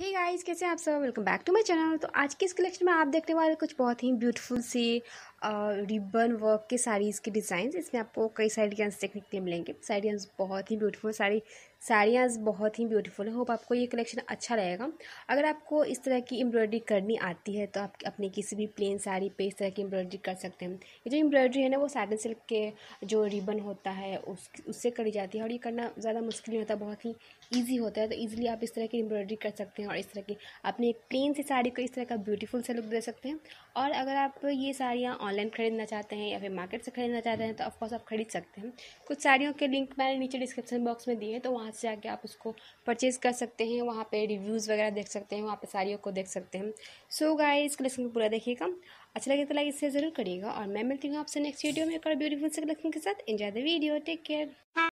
hey guys कैसे हैं आप सब welcome back to my channel तो आज के इस कलेक्शन में आप देखने वाले कुछ बहुत ही ब्यूटीफुल सी रिबन वर्क के साड़ीज़ के डिज़ाइन इसमें आपको कई सारे देखने के लिए मिलेंगे साड़ियाँ बहुत ही ब्यूटीफुल साड़ी साड़ियाँ बहुत ही ब्यूटीफुल हैं होप आपको ये कलेक्शन अच्छा रहेगा अगर आपको इस तरह की एम्ब्रॉयडरी करनी आती है तो आप अपने किसी भी प्लेन साड़ी पे इस तरह की एम्ब्रॉयडरी कर सकते हैं ये जो एम्ब्रॉयडरी है ना वो साटन सिल्क के जो रिबन होता है उस उससे करी जाती है और ये करना ज़्यादा मुश्किल नहीं होता बहुत ही ईजी होता है तो ईजिली आप इस तरह की एम्ब्रॉयडरी कर सकते हैं और इस तरह की अपने एक प्लेन सी साड़ी को इस तरह का ब्यूटीफुल से लुक दे सकते हैं और अगर आप ये साड़ियाँ ऑनलाइन खरीदना चाहते हैं या फिर मार्केट से खरीदना चाहते हैं तो ऑफकोर्स आप खरीद सकते हैं कुछ साड़ियों के लिंक मैंने नीचे डिस्क्रिप्शन बॉक्स में दिए हैं तो वहाँ से जाके आप उसको परचेज़ कर सकते हैं वहाँ पर रिव्यूज़ वगैरह देख सकते हैं वहाँ पर साड़ियों को देख सकते हैं सो गाय इस कलेक्शन को पूरा देखिएगा अच्छा लगे तो लाइक इससे ज़रूर करिएगा और मैं मिलती हूँ आपसे नेक्स्ट वीडियो में एक और ब्यूटीफुल से कलेक्शन के साथ enjoy the video take care